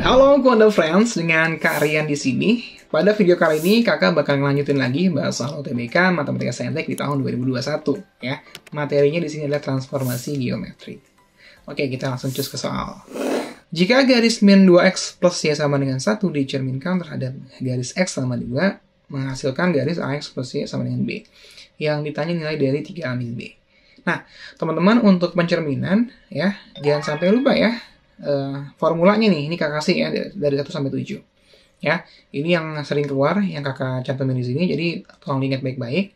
Halo Kondo Friends, dengan Kak Rian di sini. Pada video kali ini kakak bakal ngelanjutin lagi bahas soal UTBK Matematika Saintek di tahun 2021 ya. Materinya di sini adalah transformasi geometri. Oke, kita langsung cus ke soal. Jika garis min 2x plus y sama dengan 1 dicerminkan terhadap garis x sama 2, menghasilkan garis ax plus y sama dengan b, yang ditanya nilai dari 3a min b. Nah, teman-teman untuk pencerminan ya, jangan sampai lupa ya, uh, formulanya nih, ini kakak kasih ya dari 1 sampai 7. Ya, ini yang sering keluar yang kakak cantumin di sini, jadi tolong diingat baik-baik.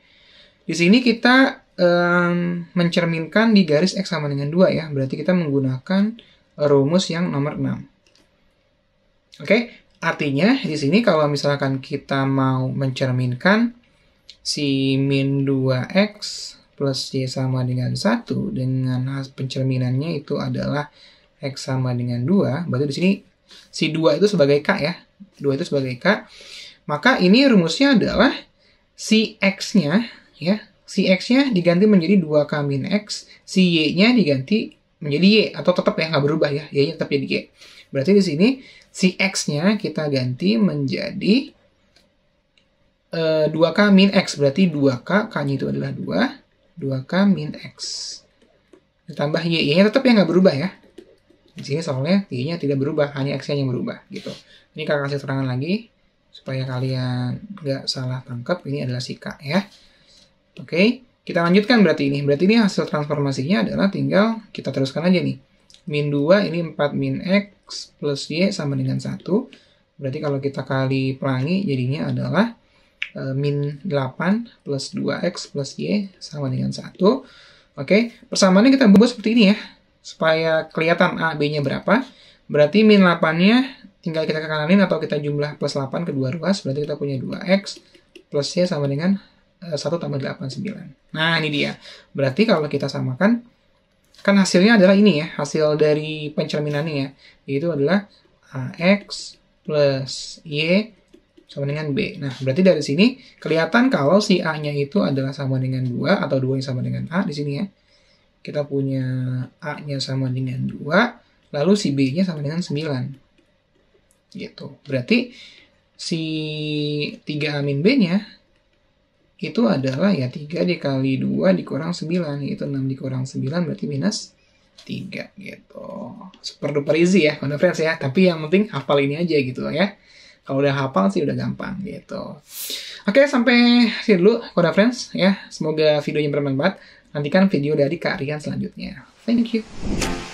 Di sini kita um, mencerminkan di garis X sama dengan 2 ya, berarti kita menggunakan rumus yang nomor 6. Oke, okay? artinya di sini kalau misalkan kita mau mencerminkan si min 2x plus Y sama dengan 1 dengan pencerminannya itu adalah X sama dengan 2, berarti di sini si 2 itu sebagai K ya. 2 itu sebagai K. Maka ini rumusnya adalah si X-nya ya, si X-nya diganti menjadi 2K min X, si Y-nya diganti menjadi Y atau tetap ya nggak berubah ya, Y-nya tetap jadi Y. Berarti di sini si X-nya kita ganti menjadi uh, eh, 2K min X, berarti 2K, K-nya itu adalah 2, 2K min X. Ditambah Y, Y-nya tetap ya nggak berubah ya, di sini soalnya y-nya tidak berubah, hanya X-nya yang berubah gitu. Ini kakak kasih terangan lagi supaya kalian nggak salah tangkap ini adalah si K ya. Oke, okay. kita lanjutkan berarti ini. Berarti ini hasil transformasinya adalah tinggal kita teruskan aja nih. Min 2 ini 4 min X plus Y sama dengan 1. Berarti kalau kita kali pelangi jadinya adalah e, min 8 plus 2X plus Y sama dengan 1. Oke, okay. persamaannya kita buat seperti ini ya supaya kelihatan A, B-nya berapa. Berarti min 8-nya tinggal kita ke kananin atau kita jumlah plus 8 ke kedua ruas. Berarti kita punya 2X plus C sama dengan 1 eh, tambah 8, 9. Nah, ini dia. Berarti kalau kita samakan, kan hasilnya adalah ini ya. Hasil dari pencerminannya ya. Yaitu adalah AX eh, plus Y sama dengan B. Nah, berarti dari sini kelihatan kalau si A-nya itu adalah sama dengan 2 atau 2 yang sama dengan A di sini ya kita punya A-nya sama dengan 2, lalu si B-nya sama dengan 9. Gitu. Berarti si 3 amin B-nya itu adalah ya 3 dikali 2 dikurang 9, Itu 6 dikurang 9 berarti minus 3 gitu. Super duper easy ya, friends ya. Tapi yang penting hafal ini aja gitu ya. Kalau udah hafal sih udah gampang gitu. Oke, sampai sini dulu Koda Friends ya. Semoga videonya bermanfaat. Nantikan video dari Kak Rian selanjutnya. Thank you.